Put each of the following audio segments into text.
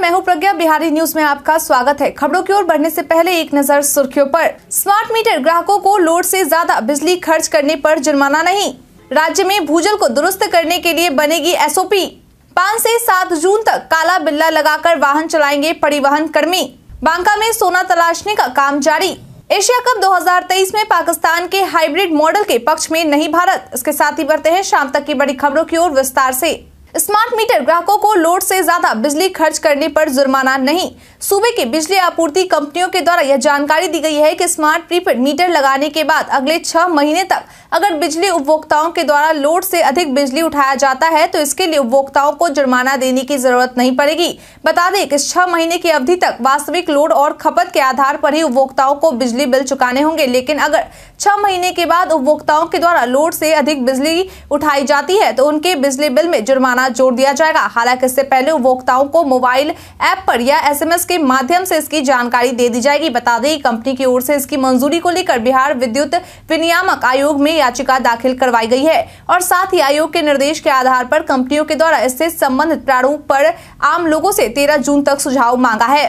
मैं हूं प्रज्ञा बिहारी न्यूज में आपका स्वागत है खबरों की ओर बढ़ने से पहले एक नजर सुर्खियों पर स्मार्ट मीटर ग्राहकों को लोड से ज्यादा बिजली खर्च करने पर जुर्माना नहीं राज्य में भूजल को दुरुस्त करने के लिए बनेगी एसओपी पाँच से सात जून तक काला बिल्ला लगाकर वाहन चलाएंगे परिवहन कर्मी बांका में सोना तलाशने का काम जारी एशिया कप 2023 में पाकिस्तान के हाइब्रिड मॉडल के पक्ष में नहीं भारत इसके साथ ही बढ़ते हैं शाम तक की बड़ी खबरों की ओर विस्तार ऐसी स्मार्ट मीटर ग्राहकों को लोड से ज्यादा बिजली खर्च करने पर जुर्माना नहीं सूबे की बिजली आपूर्ति कंपनियों के द्वारा यह जानकारी दी गई है कि स्मार्ट प्रीपेड मीटर लगाने के बाद अगले छह महीने तक अगर बिजली उपभोक्ताओं के द्वारा लोड से अधिक बिजली उठाया जाता है तो इसके लिए उपभोक्ताओं को जुर्माना देने की जरूरत नहीं पड़ेगी बता दें कि छह महीने की अवधि तक वास्तविक लोड और खपत के आधार पर ही उपभोक्ताओं को बिजली बिल चुकाने होंगे लेकिन अगर छह महीने के बाद उपभोक्ताओं के द्वारा लोड से अधिक बिजली उठाई जाती है तो उनके बिजली बिल में जुर्माना जुर्माना जोड़ दिया जाएगा हालांकि इससे पहले उपभोक्ताओं को मोबाइल ऐप पर या एसएमएस के माध्यम से इसकी जानकारी दे दी जाएगी बता दें कंपनी की ओर से इसकी मंजूरी को लेकर बिहार विद्युत विनियामक आयोग में याचिका दाखिल करवाई गई है और साथ ही आयोग के निर्देश के आधार पर कंपनियों के द्वारा इससे संबंधित प्रारूप पर आम लोगों से तेरह जून तक सुझाव मांगा है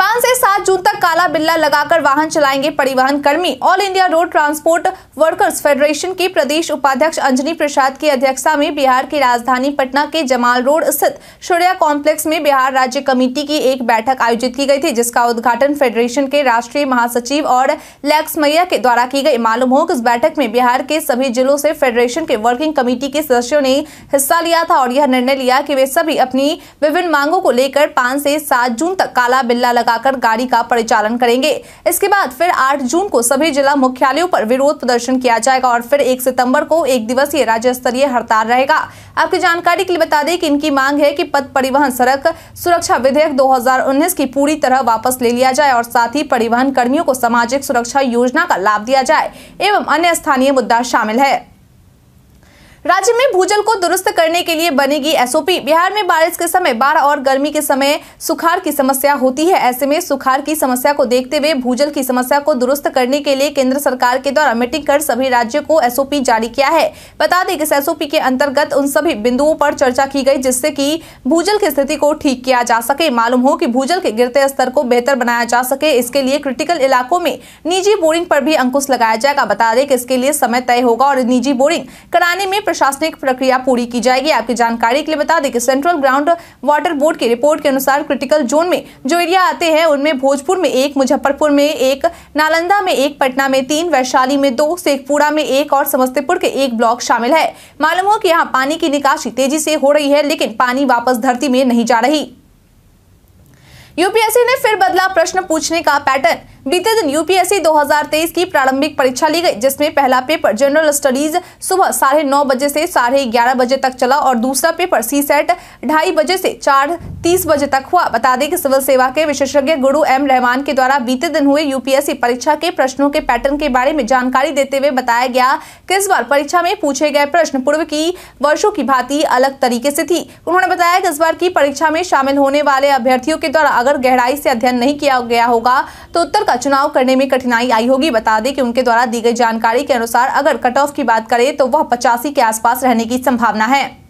पाँच से सात जून तक काला बिल्ला लगाकर वाहन चलाएंगे परिवहन कर्मी All India Road Transport Workers Federation के प्रदेश उपाध्यक्ष अंजनी प्रसाद की अध्यक्षता में बिहार की राजधानी पटना के जमाल रोड स्थित शोरिया कॉम्प्लेक्स में बिहार राज्य कमेटी की एक बैठक आयोजित की गई थी जिसका उद्घाटन फेडरेशन के राष्ट्रीय महासचिव और लैक्स मैया के द्वारा की गई मालूम हो इस बैठक में बिहार के सभी जिलों से फेडरेशन के वर्किंग कमेटी के सदस्यों ने हिस्सा लिया था और यह निर्णय लिया की वे सभी अपनी विभिन्न मांगों को लेकर पाँच से सात जून तक काला बिल्ला लगाकर गाड़ी का परिचालन करेंगे इसके बाद फिर आठ जून को सभी जिला मुख्यालयों पर विरोध प्रदर्शन किया जाएगा और फिर एक सितम्बर को एक दिवसीय राज्य स्तरीय हड़ताल रहेगा आपकी जानकारी के लिए बता दें कि इनकी मांग है कि पथ परिवहन सड़क सुरक्षा विधेयक 2019 की पूरी तरह वापस ले लिया जाए और साथ ही परिवहन कर्मियों को सामाजिक सुरक्षा योजना का लाभ दिया जाए एवं अन्य स्थानीय मुद्दा शामिल है राज्य में भूजल को दुरुस्त करने के लिए बनेगी एसओपी बिहार में बारिश के समय बाढ़ और गर्मी के समय सुखाड़ की समस्या होती है ऐसे में सुखाड़ की समस्या को देखते हुए भूजल की समस्या को दुरुस्त करने के लिए केंद्र सरकार के द्वारा मीटिंग कर सभी राज्यों को एसओपी जारी किया है बता दें कि इस एसओपी के अंतर्गत उन सभी बिंदुओं पर चर्चा की गई जिससे की भूजल की स्थिति को ठीक किया जा सके मालूम हो की भूजल के गिरते स्तर को बेहतर बनाया जा सके इसके लिए क्रिटिकल इलाकों में निजी बोरिंग पर भी अंकुश लगाया जाएगा बता दें की इसके लिए समय तय होगा और निजी बोरिंग कराने में प्रशासनिक प्रक्रिया पूरी की जाएगी आपकी जानकारी के लिए बता दें कि सेंट्रल ग्राउंड वाटर बोर्ड की रिपोर्ट के अनुसार क्रिटिकल जोन में जो एरिया आते हैं उनमें भोजपुर में एक मुजफ्फरपुर में एक नालंदा में एक पटना में तीन वैशाली में दो शेखपुरा में एक और समस्तीपुर के एक ब्लॉक शामिल है मालूम हो कि यहाँ पानी की निकासी तेजी से हो रही है लेकिन पानी वापस धरती में नहीं जा रही यूपीएससी ने फिर बदला प्रश्न पूछने का पैटर्न बीते दिन यूपीएससी 2023 की प्रारंभिक परीक्षा ली गई जिसमें पहला पेपर जनरल स्टडीज सुबह साढ़े नौ बजे से साढ़े ग्यारह बजे तक चला और दूसरा पेपर सी सेट ढाई बजे से चार तीस बजे तक हुआ बता दें कि सिविल सेवा के विशेषज्ञ गुरु एम रहमान के द्वारा बीते दिन हुए यूपीएससी परीक्षा के प्रश्नों के पैटर्न के बारे में जानकारी देते हुए बताया गया कि इस बार परीक्षा में पूछे गए प्रश्न पूर्व की वर्षो की भांति अलग तरीके से थी उन्होंने बताया कि इस बार की परीक्षा में शामिल होने वाले अभ्यर्थियों के द्वारा अगर गहराई से अध्ययन नहीं किया गया होगा तो उत्तर का चुनाव करने में कठिनाई आई होगी बता दें कि उनके द्वारा दी गई जानकारी के अनुसार अगर कट ऑफ की बात करें तो वह पचासी के आसपास रहने की संभावना है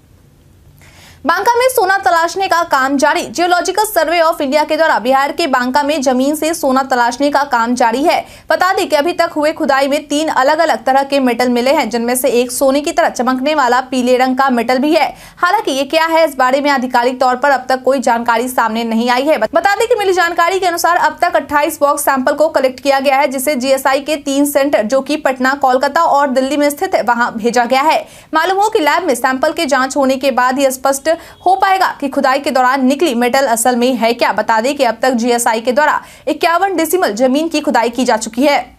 बांका में सोना तलाशने का काम जारी जियोलॉजिकल सर्वे ऑफ इंडिया के द्वारा बिहार के बांका में जमीन से सोना तलाशने का काम जारी है बता दें कि अभी तक हुए खुदाई में तीन अलग अलग तरह के मेटल मिले हैं जिनमें से एक सोने की तरह चमकने वाला पीले रंग का मेटल भी है हालांकि ये क्या है इस बारे में आधिकारिक तौर पर अब तक कोई जानकारी सामने नहीं आई है बता दें की मिली जानकारी के अनुसार अब तक अट्ठाईस बॉक्स सैंपल को कलेक्ट किया गया है जिसे जी के तीन सेंटर जो की पटना कोलकाता और दिल्ली में स्थित है वहाँ भेजा गया है मालूम हो की लैब में सैंपल के जाँच होने के बाद ये स्पष्ट हो पाएगा कि खुदाई के दौरान निकली मेटल असल में है क्या बता दें कि अब तक जीएसआई के द्वारा इक्यावन डिसिमल जमीन की खुदाई की जा चुकी है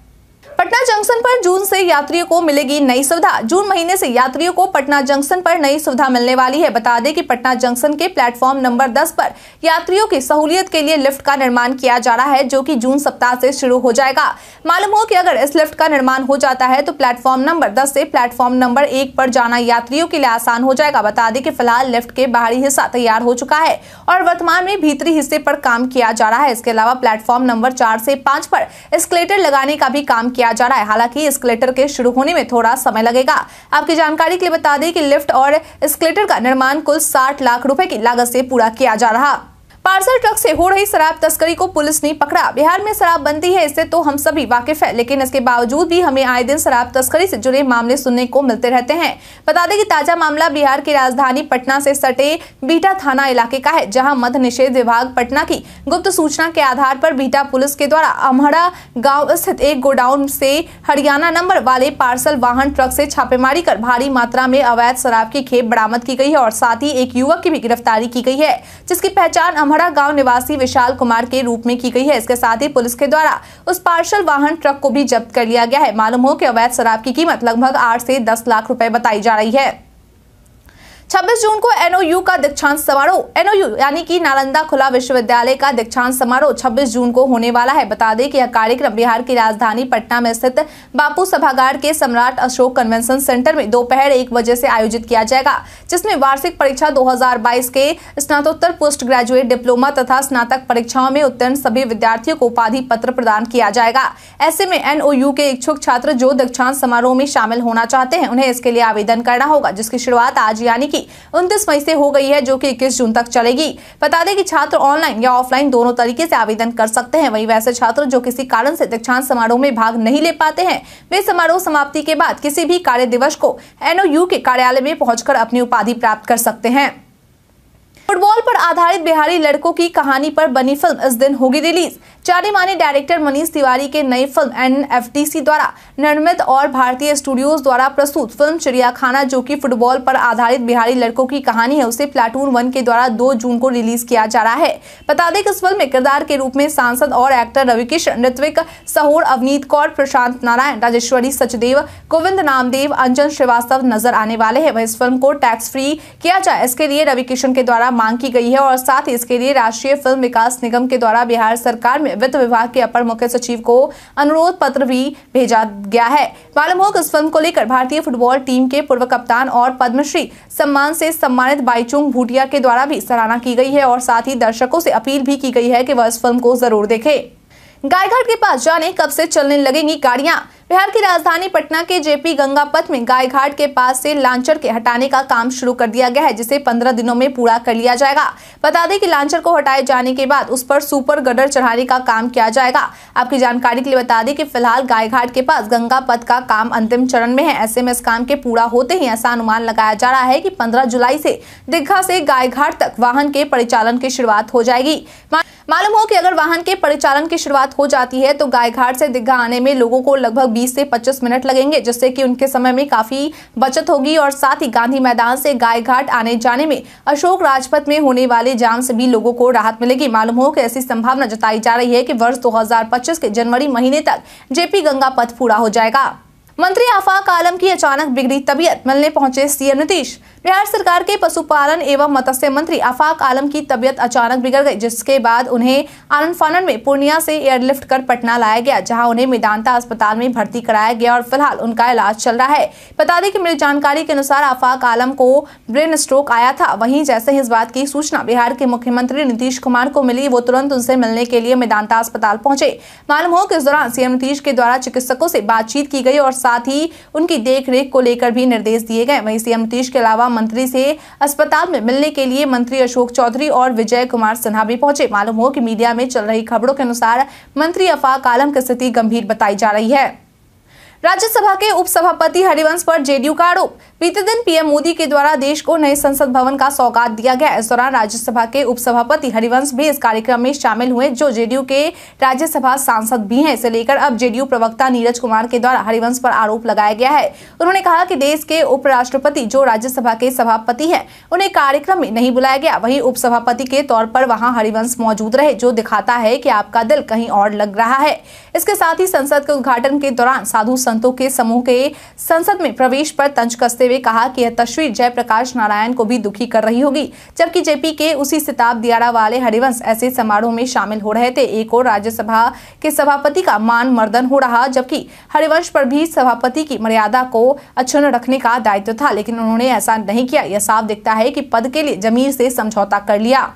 पटना जंक्शन पर जून से यात्रियों को मिलेगी नई सुविधा जून महीने से यात्रियों को पटना जंक्शन पर नई सुविधा मिलने वाली है बता दें कि पटना जंक्शन के प्लेटफॉर्म नंबर 10 पर यात्रियों की सहूलियत के लिए लिफ्ट का निर्माण किया जा रहा है जो कि जून सप्ताह से शुरू हो जाएगा मालूम हो कि अगर इस लिफ्ट का निर्माण हो जाता है तो प्लेटफॉर्म नंबर दस से प्लेटफॉर्म नंबर एक पर जाना यात्रियों के लिए आसान हो जाएगा बता दें कि फिलहाल लिफ्ट के बाहरी हिस्सा तैयार हो चुका है और वर्तमान में भीतरी हिस्से पर काम किया जा रहा है इसके अलावा प्लेटफॉर्म नंबर चार से पांच पर स्कलेटर लगाने का भी काम किया किया जा रहा है हालांकि एस्केलेटर के शुरू होने में थोड़ा समय लगेगा आपकी जानकारी के लिए बता दें कि लिफ्ट और एस्केलेटर का निर्माण कुल साठ लाख रुपए की लागत से पूरा किया जा रहा पार्सल ट्रक से हो रही शराब तस्करी को पुलिस ने पकड़ा बिहार में शराब बनती है इससे तो हम सभी वाकिफ है लेकिन इसके बावजूद भी हमें आए दिन शराब तस्करी से जुड़े मामले सुनने को मिलते रहते हैं बता दें कि ताजा मामला बिहार की राजधानी पटना से सटे बीटा थाना इलाके का है जहाँ मध्य निषेध विभाग पटना की गुप्त सूचना के आधार पर बीटा पुलिस के द्वारा अमहड़ा गाँव स्थित एक गोडाउन से हरियाणा नंबर वाले पार्सल वाहन ट्रक से छापेमारी कर भारी मात्रा में अवैध शराब की खेप बरामद की गई है और साथ ही एक युवक की भी गिरफ्तारी की गई है जिसकी पहचान अमहड़ा मोहरा गांव निवासी विशाल कुमार के रूप में की गई है इसके साथ ही पुलिस के द्वारा उस पार्शल वाहन ट्रक को भी जब्त कर लिया गया है मालूम हो कि अवैध शराब की कीमत लगभग आठ से दस लाख रुपए बताई जा रही है 26 जून को एनओयू का दीक्षांत समारोह एनओयू यानी कि नालंदा खुला विश्वविद्यालय का दीक्षांत समारोह 26 जून को होने वाला है बता दें कि यह कार्यक्रम बिहार की राजधानी पटना में स्थित बापू सभागार के सम्राट अशोक कन्वेंशन सेंटर में दोपहर एक बजे से आयोजित किया जाएगा जिसमें वार्षिक परीक्षा दो के स्नातोत्तर पोस्ट ग्रेजुएट डिप्लोमा तथा स्नातक परीक्षाओं में उत्तीर्ण सभी विद्यार्थियों को उपाधि पत्र प्रदान किया जाएगा ऐसे में एनओयू के इच्छुक छात्र जो दीक्षांत समारोह में शामिल होना चाहते हैं उन्हें इसके लिए आवेदन करना होगा जिसकी शुरुआत आज यानी की उनतीस मई से हो गई है जो कि इक्कीस जून तक चलेगी बता दें कि छात्र ऑनलाइन या ऑफलाइन दोनों तरीके से आवेदन कर सकते हैं वहीं वैसे छात्र जो किसी कारण से दीक्षांत समारोह में भाग नहीं ले पाते हैं वे समारोह समाप्ति के बाद किसी भी कार्य दिवस को एनओयू के कार्यालय में पहुंचकर अपनी उपाधि प्राप्त कर सकते हैं फुटबॉल पर आधारित बिहारी लड़कों की कहानी पर बनी फिल्म इस दिन होगी रिलीज चारे माने डायरेक्टर मनीष तिवारी के नई फिल्म एन द्वारा निर्मित और भारतीय स्टूडियोज द्वारा प्रस्तुत फिल्म चिड़ियाखाना जो कि फुटबॉल पर आधारित बिहारी लड़कों की कहानी है उसे प्लाटून वन के द्वारा दो जून को रिलीज किया जा रहा है बता दें कि इस फिल्म में किरदार के रूप में सांसद और एक्टर रवि किशन ऋत्विक सहोर अवनीत कौर प्रशांत नारायण राजेश्वरी सचदेव गोविंद नामदेव अंजन श्रीवास्तव नजर आने वाले है वह इस फिल्म को टैक्स फ्री किया जाए इसके लिए रवि किशन के द्वारा मांग की गई है और साथ ही इसके लिए राष्ट्रीय फिल्म विकास निगम के द्वारा बिहार सरकार में वित्त विभाग के अपर मुख्य सचिव को अनुरोध पत्र भी भेजा गया है मालूम हो इस फिल्म को लेकर भारतीय फुटबॉल टीम के पूर्व कप्तान और पद्मश्री सम्मान से सम्मानित बाईचुंग भूटिया के द्वारा भी सराहना की गई है और साथ ही दर्शकों से अपील भी की गई है कि वह इस फिल्म को जरूर देखें गायघाट के पास जाने कब से चलने लगेंगी गाड़ियां बिहार की राजधानी पटना के जेपी गंगा पथ में गाय घाट के पास से लांचर के हटाने का काम शुरू कर दिया गया है जिसे 15 दिनों में पूरा कर लिया जाएगा बता दें कि लांचर को हटाए जाने के बाद उस पर सुपर गडर चढ़ाने का काम किया जाएगा आपकी जानकारी के लिए बता दें कि फिलहाल गाय घाट के पास गंगा पथ का काम अंतिम चरण में है ऐसे में इस काम के पूरा होते ही ऐसा अनुमान लगाया जा रहा है की पंद्रह जुलाई से दीघा से गाय घाट तक वाहन के परिचालन की शुरुआत हो जाएगी मालूम हो कि अगर वाहन के परिचालन की शुरुआत हो जाती है तो गाय घाट से दिग्घा आने में लोगों को लगभग 20 से 25 मिनट लगेंगे जिससे कि उनके समय में काफी बचत होगी और साथ ही गांधी मैदान से गायघाट आने जाने में अशोक राजपथ में होने वाले जाम से भी लोगों को राहत मिलेगी मालूम हो कि ऐसी संभावना जताई जा रही है कि वर्ष 2025 के जनवरी महीने तक जेपी गंगा पथ पूरा हो जाएगा मंत्री आफाक आलम की अचानक बिगड़ी तबीयत मिलने पहुंचे सीएम नीतीश बिहार सरकार के पशुपालन एवं मत्स्य मंत्री आफाक आलम की तबीयत अचानक बिगड़ गई जिसके बाद उन्हें आनंद फानन में पूर्णिया से एयरलिफ्ट कर पटना लाया गया जहां उन्हें मेदांता अस्पताल में भर्ती कराया गया और फिलहाल उनका इलाज चल रहा है बता दें कि मिली जानकारी के अनुसार आफाक आलम को ब्रेन स्ट्रोक आया था वहीं जैसे ही इस बात की सूचना बिहार के मुख्यमंत्री नीतीश कुमार को मिली वो तुरंत उनसे मिलने के लिए मेदांता अस्पताल पहुंचे मालूम हो कि इस दौरान सीएम नीतीश के द्वारा चिकित्सकों से बातचीत की गई और साथ ही उनकी देखरेख को लेकर भी निर्देश दिए गए वहीं सीएम नीतीश के अलावा मंत्री से अस्पताल में मिलने के लिए मंत्री अशोक चौधरी और विजय कुमार सिन्हा भी पहुंचे मालूम हो कि मीडिया में चल रही खबरों के अनुसार मंत्री अफाक आलम की स्थिति गंभीर बताई जा रही है राज्यसभा के उपसभापति हरिवंश पर जेडीयू का आरोप बीते दिन पीएम मोदी के द्वारा देश को नए संसद भवन का सौगात दिया गया इस दौरान राज्यसभा के उपसभापति हरिवंश भी इस कार्यक्रम में शामिल हुए जो जेडीयू के राज्यसभा सांसद भी हैं इसे लेकर अब जेडीयू प्रवक्ता नीरज कुमार के द्वारा हरिवंश पर आरोप लगाया गया है उन्होंने कहा की देश के उपराष्ट्रपति जो राज्यसभा के सभापति है उन्हें कार्यक्रम में नहीं बुलाया गया वही उपसभापति के तौर पर वहाँ हरिवंश मौजूद रहे जो दिखाता है की आपका दिल कहीं और लग रहा है इसके साथ ही संसद के उद्घाटन के दौरान साधु संतों के समूह के संसद में प्रवेश पर तंज कसते हुए कहा कि यह तस्वीर जयप्रकाश नारायण को भी दुखी कर रही होगी जबकि जेपी के उसी सिताब दियारा वाले हरिवंश ऐसे समारोह में शामिल हो रहे थे एक और राज्यसभा के सभापति का मान मर्दन हो रहा जबकि हरिवंश पर भी सभापति की मर्यादा को अक्षुण रखने का दायित्व था लेकिन उन्होंने ऐसा नहीं किया यह साफ दिखता है कि पद के लिए जमीर से समझौता कर लिया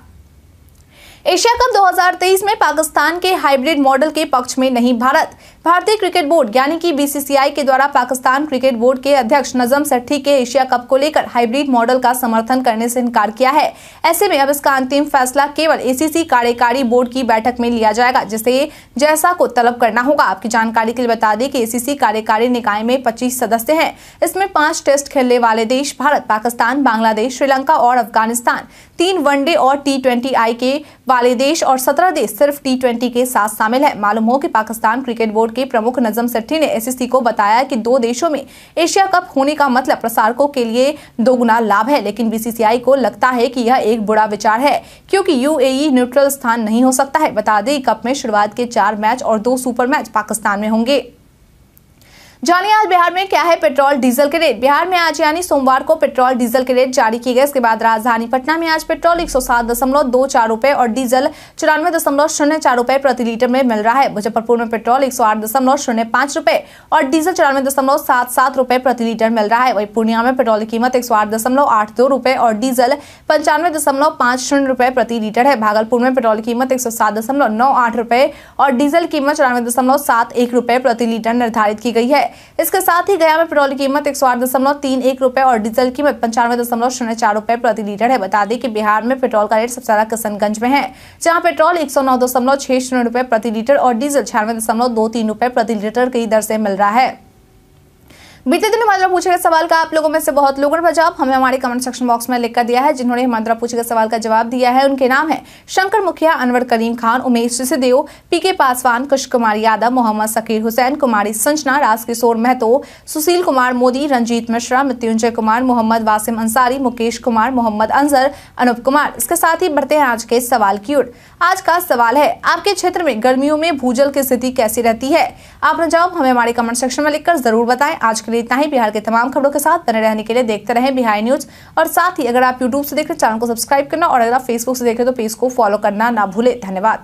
एशिया कप 2023 में पाकिस्तान के हाइब्रिड मॉडल के पक्ष में नहीं भारत भारतीय क्रिकेट बोर्ड यानी कि बीसीसीआई के द्वारा पाकिस्तान क्रिकेट बोर्ड के अध्यक्ष नजम सेठी के एशिया कप को लेकर हाइब्रिड मॉडल का समर्थन करने से इनकार किया है ऐसे में अब इसका अंतिम फैसला केवल एसीसी कार्यकारी बोर्ड की बैठक में लिया जाएगा जिसे जैसा को तलब करना होगा आपकी जानकारी के लिए बता दें कि एसीसी कार्यकारी निकाय में पच्चीस सदस्य है इसमें पांच टेस्ट खेलने वाले देश भारत पाकिस्तान बांग्लादेश श्रीलंका और अफगानिस्तान तीन वनडे और टी ट्वेंटी आई के वाले देश और सत्रह देश सिर्फ टी ट्वेंटी के साथ शामिल है मालूम हो की पाकिस्तान क्रिकेट बोर्ड बोर्ड के प्रमुख नजम सेट्टी ने एसएससी को बताया कि दो देशों में एशिया कप होने का मतलब प्रसारकों के लिए दोगुना लाभ है लेकिन बीसीसीआई को लगता है कि यह एक बुरा विचार है क्योंकि यूएई न्यूट्रल स्थान नहीं हो सकता है बता दें कप में शुरुआत के चार मैच और दो सुपर मैच पाकिस्तान में होंगे जानिए आज बिहार में क्या है पेट्रोल डीजल के रेट बिहार में आज यानी सोमवार को पेट्रोल डीजल के रेट जारी किए गए इसके बाद राजधानी पटना में आज पेट्रोल एक रुपए और डीजल चौरानवे दशमलव शून्य चार रुपए प्रति लीटर में मिल रहा है मुजफ्फरपुर में पेट्रोल एक रुपए और डीजल चौरानवे दशमलव सात सात रुपए प्रति लीटर मिल रहा है वही पूर्णिया में पेट्रोल की कीमत एक सौ और डीजल पंचानवे दशमलव पांच शून्य रुपए प्रति लीटर है भागलपुर में पेट्रोल की कीमत एक रुपए और डीजल कीमत चौरानवे दशमलव सात एक रुपए प्रति लीटर निर्धारित की गई है इसके साथ ही गया में पेट्रोल की कीमत एक सौ आठ दशमलव तीन एक और डीजल कीमत पंचानवे दशमलव शून्य चार रूपए प्रति लीटर है बता दें कि बिहार में पेट्रोल का रेट सबसे ज्यादा किशनगंज में है जहाँ पेट्रोल एक सौ नौ दशमलव छह शून्य रूपए प्रति लीटर और डीजल छियानवे दशमलव दो तीन रूपए प्रति लीटर की दर से मिल रहा है बीते दिनों हिमांद्रा पूछे गए सवाल का आप लोगों में से बहुत लोगों ने जवाब हमें हमारे कमेंट सेक्शन बॉक्स में लिखकर दिया है जिन्होंने हिमांद्रा पूछे गए सवाल का जवाब दिया है उनके नाम है शंकर मुखिया अनवर करीम खान उमेश सिसदेव पी के पासवान कुश कुमार यादव मोहम्मद सकीर हुसैन कुमारी संजना राजकिशोर महतो सुशील कुमार मोदी रंजीत मिश्रा मृत्युंजय कुमार मोहम्मद वासिम अंसारी मुकेश कुमार मोहम्मद अंजर अनुप कुमार इसके साथ ही बढ़ते हैं आज के सवाल की ओर आज का सवाल है आपके क्षेत्र में गर्मियों में भूजल की स्थिति कैसी रहती है आप न जवाब हमें हमारे कमेंट सेक्शन में लिखकर जरूर बताएं आज के लिए इतना ही बिहार के तमाम खबरों के साथ बने रहने के लिए देखते रहे बिहार न्यूज और साथ ही अगर आप यूट्यूब से देख रहे चैनल को सब्सक्राइब करना और अगर आप फेसबुक से देख रहे तो पेज को फॉलो करना ना भूले धन्यवाद